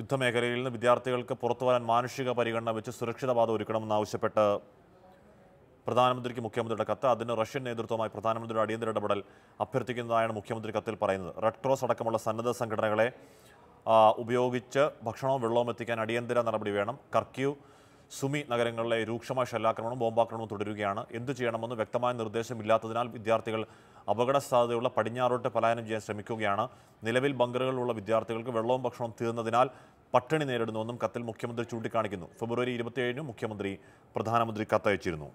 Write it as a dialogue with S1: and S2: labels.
S1: യുദ്ധമേഖലയിൽ നിന്ന് വിദ്യാർത്ഥികൾക്ക് പുറത്തു വരാൻ മാനുഷിക പരിഗണന വെച്ച് സുരക്ഷിതപാത ഒരുക്കണമെന്നാവശ്യപ്പെട്ട് പ്രധാനമന്ത്രിക്ക് മുഖ്യമന്ത്രിയുടെ കത്ത് അതിന് റഷ്യൻ നേതൃത്വമായി പ്രധാനമന്ത്രിയുടെ അടിയന്തര ഇടപെടൽ അഭ്യർത്ഥിക്കുന്നതായാണ് മുഖ്യമന്ത്രി കത്തിൽ പറയുന്നത് റെഡ് ക്രോസ് അടക്കമുള്ള സന്നദ്ധ സംഘടനകളെ ഉപയോഗിച്ച് ഭക്ഷണവും വെള്ളവും എത്തിക്കാൻ അടിയന്തര നടപടി വേണം കർക്യൂ സുമി നഗരങ്ങളിലെ രൂക്ഷമായ ഷെല്ലാക്രമണവും ബോംബാക്രമണവും തുടരുകയാണ് എന്തു ചെയ്യണമെന്ന് വ്യക്തമായ നിർദ്ദേശമില്ലാത്തതിനാൽ വിദ്യാർത്ഥികൾ അപകട സാധ്യതയുള്ള പടിഞ്ഞാറോട്ട് പലായനം ചെയ്യാൻ ശ്രമിക്കുകയാണ് നിലവിൽ ബങ്കറുകളിലുള്ള വിദ്യാർത്ഥികൾക്ക് വെള്ളവും ഭക്ഷണവും തീർന്നതിനാൽ പട്ടിണി നേരിടുന്നുവെന്നും കത്തിൽ മുഖ്യമന്ത്രി ചൂണ്ടിക്കാണിക്കുന്നു ഫെബ്രുവരി ഇരുപത്തിയേഴിന് മുഖ്യമന്ത്രി പ്രധാനമന്ത്രി കത്തയച്ചിരുന്നു